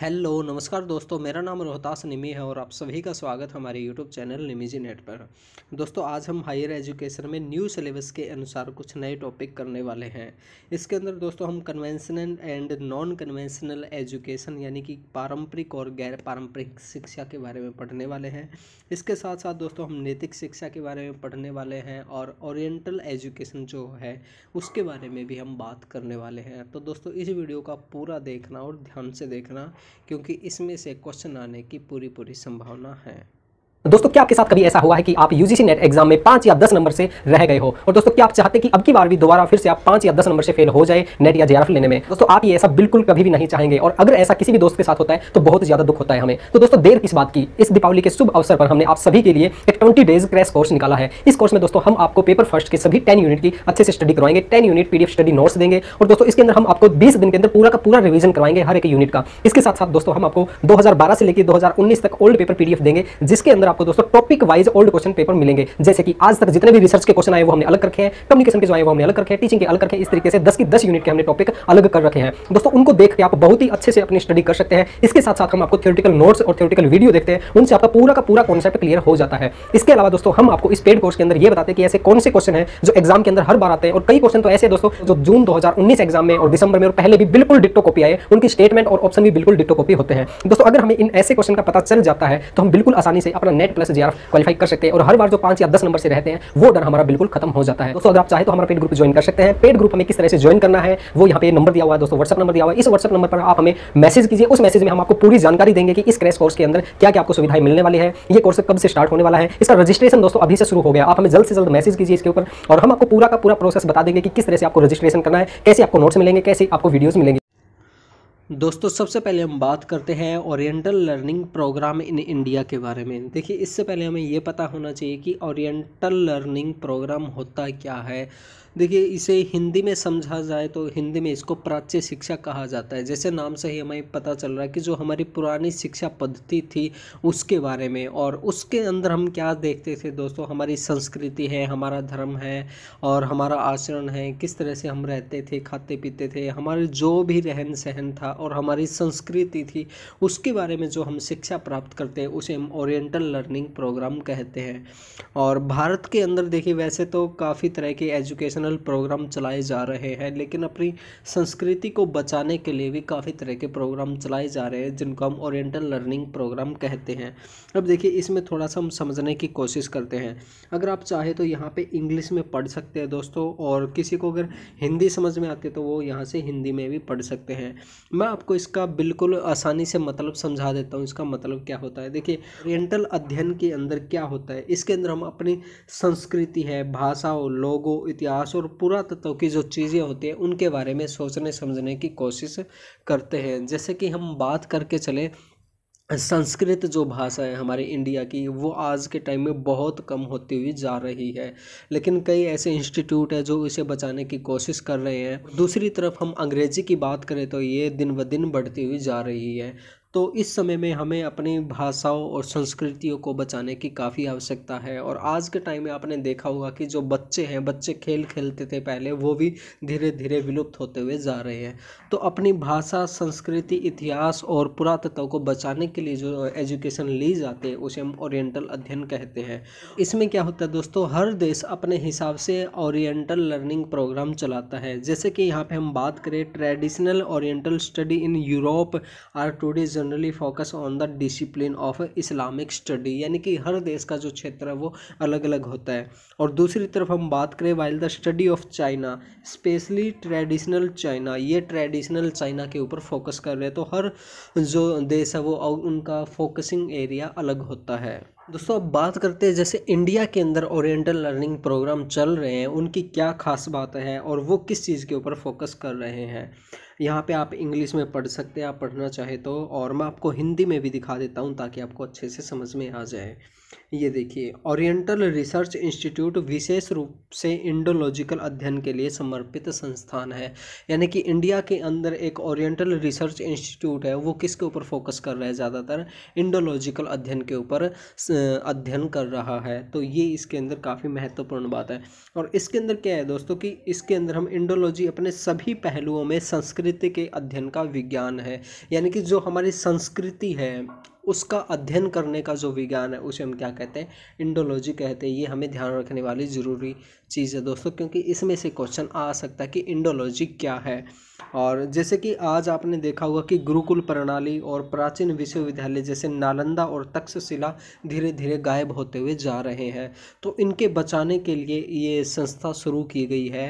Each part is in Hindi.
हेलो नमस्कार दोस्तों मेरा नाम रोहतास निमी है और आप सभी का स्वागत हमारे यूट्यूब चैनल निमीजी नेट पर दोस्तों आज हम हायर एजुकेशन में न्यू सिलेबस के अनुसार कुछ नए टॉपिक करने वाले हैं इसके अंदर दोस्तों हम conventional and non conventional education यानी कि पारंपरिक और गैर पारंपरिक शिक्षा के बारे में पढ़ने वाले हैं इसके साथ साथ दोस्तों हम नैतिक शिक्षा के बारे में पढ़ने वाले हैं और ओरिएंटल एजुकेशन जो है उसके बारे में भी हम बात करने वाले हैं तो दोस्तों इस वीडियो का पूरा देखना और ध्यान से देखना क्योंकि इसमें से क्वेश्चन आने की पूरी पूरी संभावना है दोस्तों क्या आपके साथ कभी ऐसा हुआ है कि आप यूजीसी नेट एग्जाम में पांच या दस नंबर से रह गए हो और दोस्तों क्या आप चाहते कि अब की बार भी दोबारा फिर से आप पांच या दस नंबर से फेल हो जाए नेट या जेआरएफ लेने में दोस्तों आप ये ऐसा बिल्कुल कभी भी नहीं चाहेंगे और अगर ऐसा किसी भी दोस्त के साथ होता है तो बहुत ज्यादा दुख होता है हमें तो दोस्तों देर किस बात की इस दीपावली के शुभ अवसर पर हमने आप सभी के लिए एक ट्वेंटी डेज क्रैश कोर्स निकाला है इस कोर्स में दोस्तों हम आपको पेपर फर्स्ट के सभी टेन यूनिट की अच्छे से स्टडी करवाएंगे ten unit PDF study notes देंगे और दोस्तों इसके अंदर हम आपको बीस दिन के अंदर पूरा का पूरा रिविजन करवाएंगे हर एक यूनिट का इसके साथ साथ दोस्तों हम आपको दो से लेकर दो तक ओल्ड पेपर पीडीएफ देंगे जिसके अंदर आपको दोस्तों topic wise old question paper मिलेंगे जैसे कि आज तक जितने भी रिसर्च के क्वेश्चन आए वो हमने अलग रखे हैं कम्युनिकेशन के जो आए वो हमने अलग रखे हैं टीचिंग के अलग रखे इस तरीके से दस की दस यूनिट के हमने टॉपिक अलग कर रखे हैं दोस्तों उनको देख के आप बहुत ही अच्छे से अपनी स्टडी कर सकते हैं इसके साथ साथ हम आपको थियोटिकल नोट्स और थियोटिकल वीडियो देखते हैं उनसे आपका पूरा का पूरा कॉन्सेप्ट क्लियर हो जाता है इसके अलावा दोस्तों हम आपको इस पेड कोर्स के अंदर ये बताते हैं कि ऐसे कौन से क्वेश्चन है जो एग्जाम के अंदर हर बार आते हैं और कई क्वेश्चन तो ऐसे दोस्तों जो जून 2019 एग्जाम में और दिसंबर में और पहले भी बिल्कुल डिक्टो कॉपी आए उनकी स्टेटमेंट और ऑप्शन भी बिल्कुल डिक्टो कॉपी होते हैं दोस्तों अगर हमें इन ऐसे क्वेश्चन का पता चल जाता है तो हम बिल्कुल आसानी से अपना नेट प्लस जे क्वालिफाई कर सकते हैं और हर बार जो पांच या दस नंबर से रहते हैं वो डर हमारा बिल्कुल खत्म हो जाता है दोस्तों अगर आप चाहे तो हमारा पेड ग्रुप ज्वाइन कर सकते हैं पेड ग्रुप हमें किस तरह से ज्वाइन करना है वो यहाँ पे नंबर दिया हुआ है दोस्तों व्हाट्सअप नंबर दिया हुआ है इस व्हाट्सअप नंबर पर आप हमें मैसेज कीजिए उस मैसेज में हम आपको पूरी जानकारी देंगे कि इस क्रेस कोर्स के अंदर क्या क्या आपको सुविधाएं मिलने वाली है ये कोर्स कब से स्टार्ट होने वाला है इसका रजिस्ट्रेशन दोस्तों अभी से शुरू हो गया आप हमें जल्द से जल्द मैसेज कीजिए इसके ऊपर और हम आपको पूरा का पूरा प्रोसेस बता देंगे कि किस तरह से आपको रजिस्ट्रेशन करना है कैसे आपको नोट्स मिलेंगे कैसे आपको वीडियोज़ मिलेंगे दोस्तों सबसे पहले हम बात करते हैं oriental learning program in India के बारे में देखिए इससे पहले हमें यह पता होना चाहिए कि ओरिएंटल लर्निंग प्रोग्राम होता क्या है देखिए इसे हिंदी में समझा जाए तो हिंदी में इसको प्राच्य शिक्षा कहा जाता है जैसे नाम से ही हमें पता चल रहा है कि जो हमारी पुरानी शिक्षा पद्धति थी उसके बारे में और उसके अंदर हम क्या देखते थे दोस्तों हमारी संस्कृति है हमारा धर्म है और हमारा आचरण है किस तरह से हम रहते थे खाते पीते थे हमारे जो भी रहन सहन था और हमारी संस्कृति थी उसके बारे में जो हम शिक्षा प्राप्त करते हैं उसे हम ओरिएंटल लर्निंग प्रोग्राम कहते हैं और भारत के अंदर देखिए वैसे तो काफ़ी तरह के एजुकेशनल एजुकेशनल प्रोग्राम चलाए जा रहे हैं लेकिन अपनी संस्कृति को बचाने के लिए भी काफ़ी तरह के प्रोग्राम चलाए जा रहे हैं जिनको हम ओरिएंटल लर्निंग प्रोग्राम कहते हैं अब देखिए इसमें थोड़ा सा हम समझने की कोशिश करते हैं अगर आप चाहें तो यहाँ पर इंग्लिश में पढ़ सकते हैं दोस्तों और किसी को अगर हिंदी समझ में आती है तो वो यहाँ से हिंदी में भी पढ़ सकते हैं मैं आपको इसका बिल्कुल आसानी से मतलब समझा देता हूँ इसका मतलब क्या होता है देखिए ओरिएंटल अध्ययन के अंदर क्या होता है इसके अंदर हम अपनी संस्कृति है भाषा हो लोगों इतिहास और पुरातत्व की जो चीज़ें होती हैं उनके बारे में सोचने समझने की कोशिश करते हैं जैसे कि हम बात करके चले संस्कृत जो भाषा है हमारे इंडिया की वो आज के टाइम में बहुत कम होती हुई जा रही है लेकिन कई ऐसे इंस्टीट्यूट है जो इसे बचाने की कोशिश कर रहे हैं दूसरी तरफ हम अंग्रेजी की बात करें तो ये दिन ब दिन बढ़ती हुई जा रही है तो इस समय में हमें अपनी भाषाओं और संस्कृतियों को बचाने की काफ़ी आवश्यकता है और आज के टाइम में आपने देखा होगा कि जो बच्चे हैं बच्चे खेल खेलते थे पहले वो भी धीरे धीरे विलुप्त होते हुए जा रहे हैं तो अपनी भाषा संस्कृति इतिहास और पुरातत्व को बचाने के लिए जो एजुकेशन ली जाती है उसे हम ओरिएंटल अध्ययन कहते हैं इसमें क्या होता है दोस्तों हर देश अपने हिसाब से ओरिएंटल लर्निंग प्रोग्राम चलाता है जैसे कि यहाँ पर हम बात करें traditional oriental study in Europe are studies generally focus on the discipline of Islamic study यानी कि हर देश का जो क्षेत्र है वो अलग अलग होता है और दूसरी तरफ हम बात करें while the study of China specially traditional China ये ट्रेडिशनल चाइना के ऊपर फोकस कर रहे हैं तो हर जो देश है वो उनका फोकसिंग एरिया अलग होता है दोस्तों अब बात करते हैं जैसे इंडिया के अंदर ओरिएंटल लर्निंग प्रोग्राम चल रहे हैं उनकी क्या खास बात है और वो किस चीज़ के ऊपर फोकस कर रहे हैं यहाँ पे आप इंग्लिश में पढ़ सकते हैं आप पढ़ना चाहे तो और मैं आपको हिंदी में भी दिखा देता हूँ ताकि आपको अच्छे से समझ में आ जाए ये देखिए ओरिएंटल रिसर्च इंस्टीट्यूट विशेष रूप से इंडोलॉजिकल अध्ययन के लिए समर्पित संस्थान है यानी कि इंडिया के अंदर एक ओरिएंटल रिसर्च इंस्टीट्यूट है वो किसके ऊपर फोकस कर रहा है ज़्यादातर इंडोलॉजिकल अध्ययन के ऊपर अध्ययन कर रहा है तो ये इसके अंदर काफ़ी महत्वपूर्ण बात है और इसके अंदर क्या है दोस्तों कि इसके अंदर हम इंडोलॉजी अपने सभी पहलुओं में संस्कृति के अध्ययन का विज्ञान है यानी कि जो हमारी संस्कृति है उसका अध्ययन करने का जो विज्ञान है उसे हम क्या कहते हैं इंडोलॉजी कहते हैं ये हमें ध्यान रखने वाली ज़रूरी चीज़ है दोस्तों क्योंकि इसमें से क्वेश्चन आ सकता है कि इंडोलॉजी क्या है और जैसे कि आज आपने देखा होगा कि गुरुकुल प्रणाली और प्राचीन विश्वविद्यालय जैसे नालंदा और तक्षशिला धीरे धीरे गायब होते हुए जा रहे हैं तो इनके बचाने के लिए ये संस्था शुरू की गई है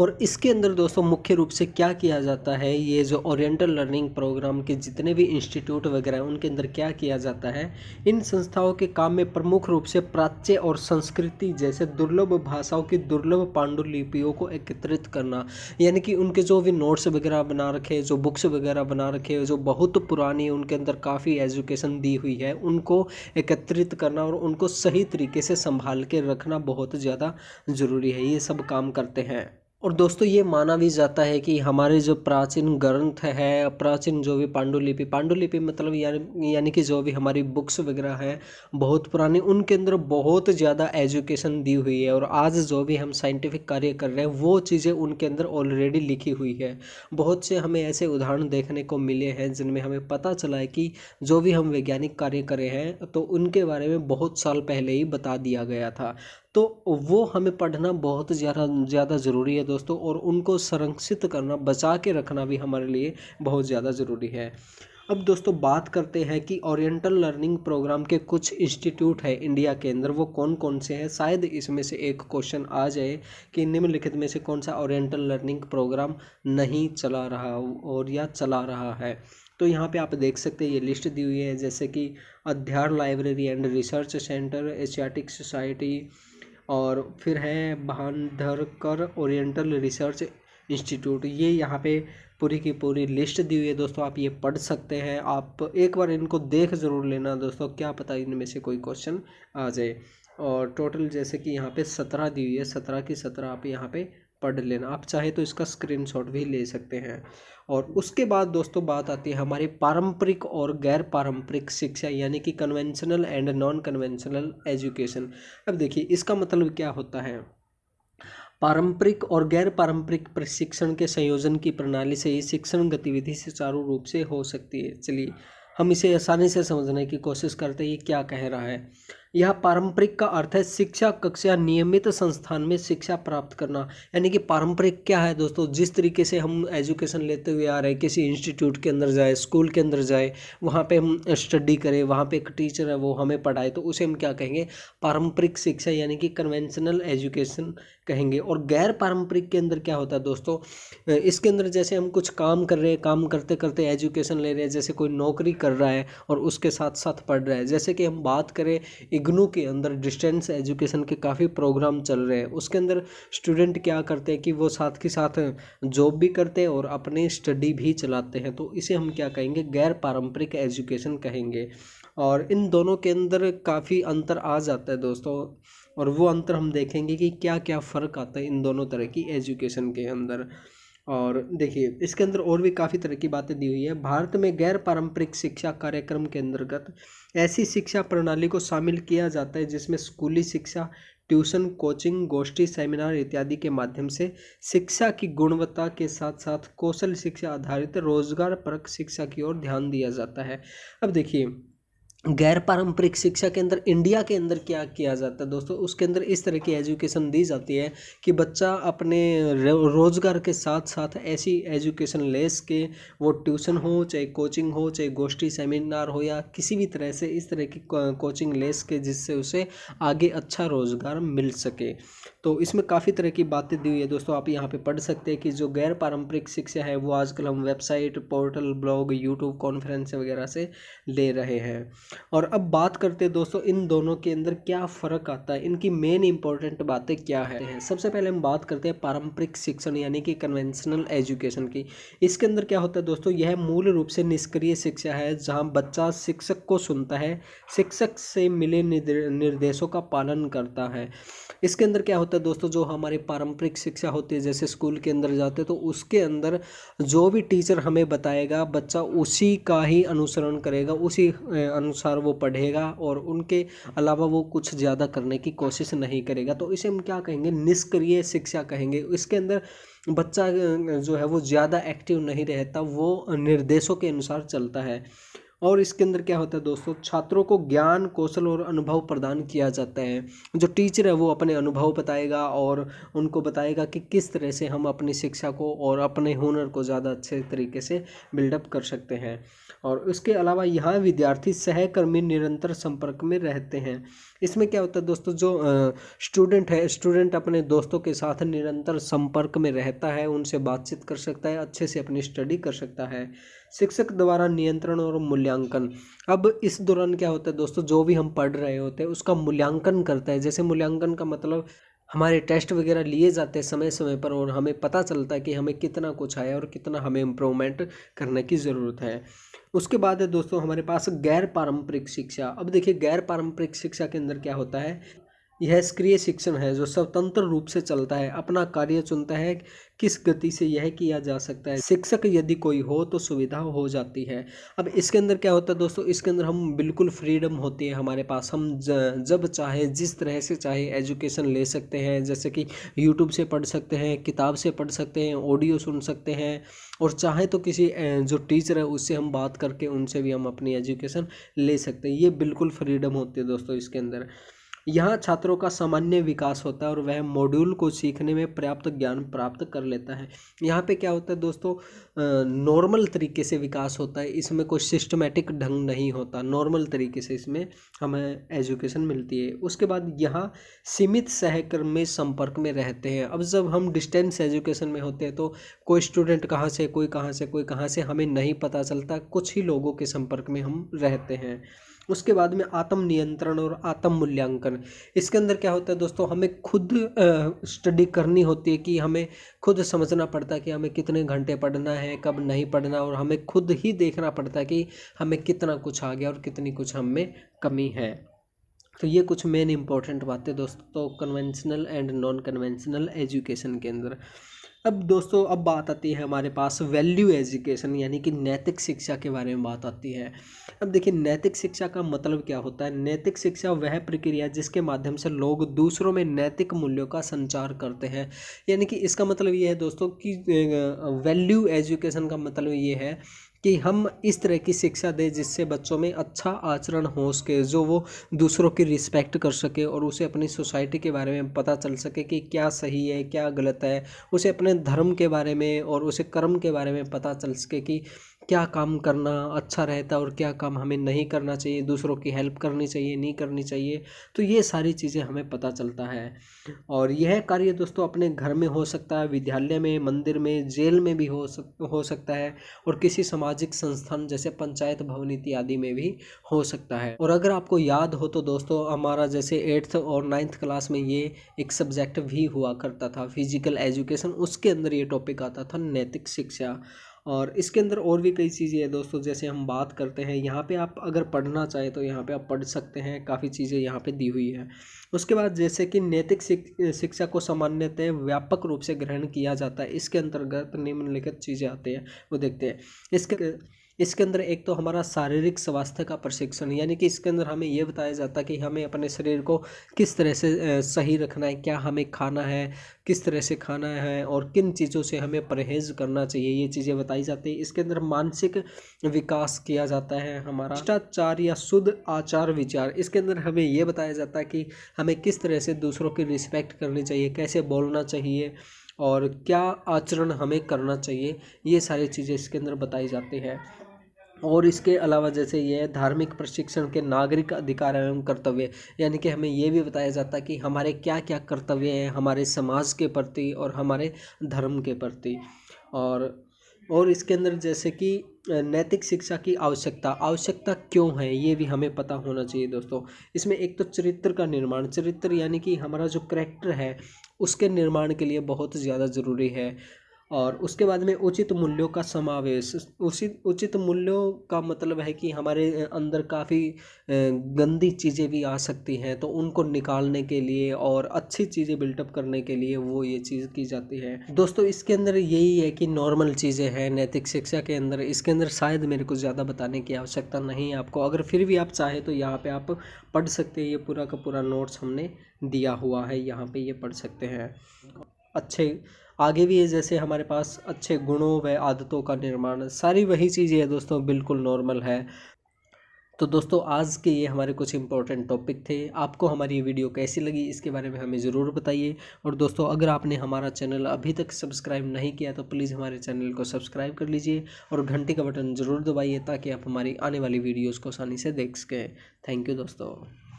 और इसके अंदर दोस्तों मुख्य रूप से क्या किया जाता है ये जो ओरिएंटल लर्निंग प्रोग्राम के जितने भी इंस्टीट्यूट वगैरह हैं उनके अंदर क्या किया जाता है इन संस्थाओं के काम में प्रमुख रूप से प्राच्य और संस्कृति जैसे दुर्लभ भाषाओं की दुर्लभ पांडुलिपियों को एकत्रित करना यानी कि उनके जो भी नोट्स वगैरह बना रखे जो बुक्स वगैरह बना रखे जो बहुत पुरानी उनके अंदर काफ़ी एजुकेशन दी हुई है उनको एकत्रित करना और उनको सही तरीके से संभाल के रखना बहुत ज़्यादा ज़रूरी है ये सब काम करते हैं और दोस्तों ये माना भी जाता है कि हमारे जो प्राचीन ग्रंथ है प्राचीन जो भी पांडुलिपि पांडुलिपि मतलब यानी यानी कि जो भी हमारी बुक्स वगैरह हैं बहुत पुरानी उनके अंदर बहुत ज़्यादा एजुकेशन दी हुई है और आज जो भी हम साइंटिफिक कार्य कर रहे हैं वो चीज़ें उनके अंदर ऑलरेडी लिखी हुई है बहुत से हमें ऐसे उदाहरण देखने को मिले हैं जिनमें हमें पता चला है कि जो भी हम वैज्ञानिक कार्य करे हैं तो उनके बारे में बहुत साल पहले ही बता दिया गया था तो वो हमें पढ़ना बहुत ज़्यादा ज़्यादा ज़रूरी है दोस्तों और उनको संरक्षित करना बचा के रखना भी हमारे लिए बहुत ज़्यादा ज़रूरी है अब दोस्तों बात करते हैं कि ओरिएंटल लर्निंग प्रोग्राम के कुछ इंस्टीट्यूट है इंडिया के अंदर वो कौन कौन से हैं शायद इसमें से एक क्वेश्चन आ जाए कि निम्नलिखित में से कौन सा ओरिएंटल लर्निंग प्रोग्राम नहीं चला रहा और या चला रहा है तो यहाँ पे आप देख सकते हैं ये लिस्ट दी हुई है जैसे कि Adyar library and research centre Asiatic society और फिर है बांधवगढ़ ओरिएंटल रिसर्च इंस्टीट्यूट ये यहाँ पे पूरी की पूरी लिस्ट दी हुई है दोस्तों आप ये पढ़ सकते हैं आप एक बार इनको देख ज़रूर लेना दोस्तों क्या पता इनमें से कोई क्वेश्चन आ जाए और टोटल जैसे कि यहाँ पे सत्रह दी हुई है सत्रह की सत्रह आप यहाँ पे पढ़ लेना आप चाहे तो इसका स्क्रीनशॉट भी ले सकते हैं और उसके बाद दोस्तों बात आती है हमारी पारंपरिक और गैर पारंपरिक शिक्षा यानी कि conventional and non conventional education अब देखिए इसका मतलब क्या होता है पारंपरिक और गैर पारंपरिक प्रशिक्षण के संयोजन की प्रणाली से ये शिक्षण गतिविधि सुचारू रूप से हो सकती है चलिए हम इसे आसानी से समझने की कोशिश करते हैं ये क्या कह रहा है यह पारंपरिक का अर्थ है शिक्षा कक्षा नियमित संस्थान में शिक्षा प्राप्त करना यानी कि पारंपरिक क्या है दोस्तों जिस तरीके से हम एजुकेशन लेते हुए आ रहे हैं किसी इंस्टीट्यूट के अंदर जाए स्कूल के अंदर जाए वहाँ पे हम स्टडी करें वहाँ पे एक टीचर है वो हमें पढ़ाए तो उसे हम क्या कहेंगे पारंपरिक शिक्षा यानी कि कन्वेंशनल एजुकेशन कहेंगे और गैर पारंपरिक के अंदर क्या होता है दोस्तों इसके अंदर जैसे हम कुछ काम कर रहे हैं काम करते करते एजुकेशन ले रहे हैं जैसे कोई नौकरी कर रहा है और उसके साथ साथ पढ़ रहा है जैसे कि हम बात करें इग्नू के अंदर डिस्टेंस एजुकेशन के काफ़ी प्रोग्राम चल रहे हैं उसके अंदर स्टूडेंट क्या करते हैं कि वो साथ के साथ जॉब भी करते हैं और अपनी स्टडी भी चलाते हैं तो इसे हम क्या कहेंगे गैर पारंपरिक एजुकेशन कहेंगे और इन दोनों के अंदर काफ़ी अंतर आ जाता है दोस्तों और वो अंतर हम देखेंगे कि क्या क्या फ़र्क आता है इन दोनों तरह की एजुकेशन के अंदर और देखिए इसके अंदर और भी काफ़ी तरह की बातें दी हुई है भारत में गैर पारंपरिक शिक्षा कार्यक्रम के अंतर्गत ऐसी शिक्षा प्रणाली को शामिल किया जाता है जिसमें स्कूली शिक्षा ट्यूशन कोचिंग गोष्ठी सेमिनार इत्यादि के माध्यम से शिक्षा की गुणवत्ता के साथ साथ कौशल शिक्षा आधारित रोजगार परक शिक्षा की ओर ध्यान दिया जाता है अब देखिए गैर पारंपरिक शिक्षा के अंदर इंडिया के अंदर क्या किया जाता है दोस्तों उसके अंदर इस तरह की एजुकेशन दी जाती है कि बच्चा अपने रोज़गार के साथ साथ ऐसी एजुकेशन ले के वो ट्यूशन हो चाहे कोचिंग हो चाहे गोष्ठी सेमिनार हो या किसी भी तरह से इस तरह की कोचिंग ले के जिससे उसे आगे अच्छा रोज़गार मिल सके तो इसमें काफ़ी तरह की बातें दी हुई है दोस्तों आप यहाँ पे पढ़ सकते हैं कि जो गैर पारंपरिक शिक्षा है वो आजकल हम website portal blog YouTube conference वगैरह से ले रहे हैं और अब बात करते हैं दोस्तों इन दोनों के अंदर क्या फ़र्क आता है इनकी मेन इंपॉर्टेंट बातें क्या है सबसे पहले हम बात करते हैं पारंपरिक शिक्षण यानी कि कन्वेंशनल एजुकेशन की इसके अंदर क्या होता है दोस्तों यह मूल रूप से निष्क्रिय शिक्षा है जहाँ बच्चा शिक्षक को सुनता है शिक्षक से मिले निर्देशों का पालन करता है इसके अंदर क्या होता होता है दोस्तों जो हमारे पारंपरिक शिक्षा होती है जैसे स्कूल के अंदर जाते हैं तो उसके अंदर जो भी टीचर हमें बताएगा बच्चा उसी का ही अनुसरण करेगा उसी अनुसार वो पढ़ेगा और उनके अलावा वो कुछ ज़्यादा करने की कोशिश नहीं करेगा तो इसे हम क्या कहेंगे निष्क्रिय शिक्षा कहेंगे इसके अंदर बच्चा जो है वो ज़्यादा एक्टिव नहीं रहता वो निर्देशों के अनुसार चलता है और इसके अंदर क्या होता है दोस्तों छात्रों को ज्ञान कौशल और अनुभव प्रदान किया जाता है जो टीचर है वो अपने अनुभव बताएगा और उनको बताएगा कि किस तरह से हम अपनी शिक्षा को और अपने हुनर को ज़्यादा अच्छे तरीके से बिल्डअप कर सकते हैं और उसके अलावा यहाँ विद्यार्थी सहकर्मी निरंतर संपर्क में रहते हैं इसमें क्या होता है दोस्तों जो स्टूडेंट है स्टूडेंट अपने दोस्तों के साथ निरंतर संपर्क में रहता है उनसे बातचीत कर सकता है अच्छे से अपनी स्टडी कर सकता है शिक्षक द्वारा नियंत्रण और मूल्यांकन अब इस दौरान क्या होता है दोस्तों जो भी हम पढ़ रहे होते हैं उसका मूल्यांकन करता है जैसे मूल्यांकन का मतलब हमारे टेस्ट वगैरह लिए जाते हैं समय समय पर और हमें पता चलता है कि हमें कितना कुछ आया और कितना हमें इम्प्रूवमेंट करने की ज़रूरत है उसके बाद है दोस्तों हमारे पास गैर पारंपरिक शिक्षा अब देखिए गैर पारंपरिक शिक्षा के अंदर क्या होता है यह सक्रिय शिक्षण है जो स्वतंत्र रूप से चलता है अपना कार्य चुनता है किस गति से यह किया जा सकता है शिक्षक यदि कोई हो तो सुविधा हो जाती है अब इसके अंदर क्या होता है दोस्तों इसके अंदर हम बिल्कुल फ्रीडम होती है हमारे पास हम जब चाहे जिस तरह से चाहे एजुकेशन ले सकते हैं जैसे कि यूट्यूब से पढ़ सकते हैं किताब से पढ़ सकते हैं ऑडियो सुन सकते हैं और चाहे तो किसी जो टीचर है उससे हम बात करके उनसे भी हम अपनी एजुकेशन ले सकते हैं ये बिल्कुल फ्रीडम होती है दोस्तों इसके अंदर यहाँ छात्रों का सामान्य विकास होता है और वह मॉड्यूल को सीखने में पर्याप्त ज्ञान प्राप्त कर लेता है यहाँ पे क्या होता है दोस्तों नॉर्मल तरीके से विकास होता है इसमें कोई सिस्टमेटिक ढंग नहीं होता नॉर्मल तरीके से इसमें हमें एजुकेशन मिलती है उसके बाद यहाँ सीमित सहकर्मी संपर्क में रहते हैं अब जब हम डिस्टेंस एजुकेशन में होते हैं तो कोई स्टूडेंट कहाँ से कोई कहाँ से कोई कहाँ से हमें नहीं पता चलता कुछ ही लोगों के संपर्क में हम रहते हैं उसके बाद में आत्म नियंत्रण और आत्म मूल्यांकन इसके अंदर क्या होता है दोस्तों हमें खुद स्टडी करनी होती है कि हमें खुद समझना पड़ता है कि हमें कितने घंटे पढ़ना है कब नहीं पढ़ना और हमें खुद ही देखना पड़ता है कि हमें कितना कुछ आ गया और कितनी कुछ हमें कमी है तो ये कुछ मेन इंपॉर्टेंट बातें दोस्तों conventional and non conventional education के अंदर अब दोस्तों अब बात आती है हमारे पास वैल्यू एजुकेशन यानी कि नैतिक शिक्षा के बारे में बात आती है अब देखिए नैतिक शिक्षा का मतलब क्या होता है नैतिक शिक्षा वह प्रक्रिया जिसके माध्यम से लोग दूसरों में नैतिक मूल्यों का संचार करते हैं यानी कि इसका मतलब ये है दोस्तों कि वैल्यू एजुकेशन का मतलब ये है कि हम इस तरह की शिक्षा दें जिससे बच्चों में अच्छा आचरण हो सके जो वो दूसरों की रिस्पेक्ट कर सके और उसे अपनी सोसाइटी के बारे में पता चल सके कि क्या सही है क्या गलत है उसे अपने धर्म के बारे में और उसे कर्म के बारे में पता चल सके कि क्या काम करना अच्छा रहता है और क्या काम हमें नहीं करना चाहिए दूसरों की हेल्प करनी चाहिए नहीं करनी चाहिए तो ये सारी चीज़ें हमें पता चलता है और यह कार्य दोस्तों अपने घर में हो सकता है विद्यालय में मंदिर में जेल में भी हो सक हो सकता है और किसी सामाजिक संस्थान जैसे पंचायत भवन इत्यादि में भी हो सकता है और अगर आपको याद हो तो दोस्तों हमारा जैसे एट्थ और नाइन्थ क्लास में ये एक सब्जेक्ट भी हुआ करता था फिजिकल एजुकेशन उसके अंदर ये टॉपिक आता था नैतिक शिक्षा और इसके अंदर और भी कई चीज़ें हैं दोस्तों जैसे हम बात करते हैं यहाँ पे आप अगर पढ़ना चाहे तो यहाँ पे आप पढ़ सकते हैं काफ़ी चीज़ें यहाँ पे दी हुई है उसके बाद जैसे कि नैतिक शिक्षा को सामान्यतः व्यापक रूप से ग्रहण किया जाता है इसके अंतर्गत निम्नलिखित चीज़ें आती हैं वो देखते हैं इसके इसके अंदर एक तो हमारा शारीरिक स्वास्थ्य का प्रशिक्षण यानी कि इसके अंदर हमें यह बताया जाता है कि हमें अपने शरीर को किस तरह से सही रखना है क्या हमें खाना है किस तरह से खाना है और किन चीज़ों से हमें परहेज करना चाहिए ये चीज़ें बताई जाती है इसके अंदर मानसिक विकास किया जाता है हमारा शिष्टाचार या शुद्ध आचार विचार इसके अंदर हमें यह बताया जाता है कि हमें किस तरह से दूसरों की रिस्पेक्ट करनी चाहिए कैसे बोलना चाहिए और क्या आचरण हमें करना चाहिए ये सारी चीज़ें इसके अंदर बताई जाती हैं और इसके अलावा जैसे ये धार्मिक प्रशिक्षण के नागरिक अधिकार एवं कर्तव्य यानी कि हमें ये भी बताया जाता है कि हमारे क्या क्या कर्तव्य हैं हमारे समाज के प्रति और हमारे धर्म के प्रति और और इसके अंदर जैसे कि नैतिक शिक्षा की आवश्यकता आवश्यकता क्यों है ये भी हमें पता होना चाहिए दोस्तों इसमें एक तो चरित्र का निर्माण चरित्र यानी कि हमारा जो करेक्टर है उसके निर्माण के लिए बहुत ज़्यादा ज़रूरी है और उसके बाद में उचित मूल्यों का समावेश उचित उचित मूल्यों का मतलब है कि हमारे अंदर काफ़ी गंदी चीज़ें भी आ सकती हैं तो उनको निकालने के लिए और अच्छी चीज़ें बिल्टअप करने के लिए वो ये चीज़ की जाती है दोस्तों इसके अंदर यही है कि नॉर्मल चीज़ें हैं नैतिक शिक्षा के अंदर इसके अंदर शायद मेरे को ज़्यादा बताने की आवश्यकता नहीं है आपको अगर फिर भी आप चाहें तो यहाँ पर आप पढ़ सकते हैं ये पूरा का पूरा नोट्स हमने दिया हुआ है यहाँ पे ये पढ़ सकते हैं अच्छे आगे भी जैसे हमारे पास अच्छे गुणों व आदतों का निर्माण सारी वही चीज़ें हैं दोस्तों बिल्कुल नॉर्मल है तो दोस्तों आज के ये हमारे कुछ इंपॉर्टेंट टॉपिक थे आपको हमारी ये वीडियो कैसी लगी इसके बारे में हमें ज़रूर बताइए और दोस्तों अगर आपने हमारा चैनल अभी तक सब्सक्राइब नहीं किया तो प्लीज़ हमारे चैनल को सब्सक्राइब कर लीजिए और घंटी का बटन ज़रूर दबाइए ताकि आप हमारी आने वाली वीडियोज़ को आसानी से देख सकें थैंक यू दोस्तों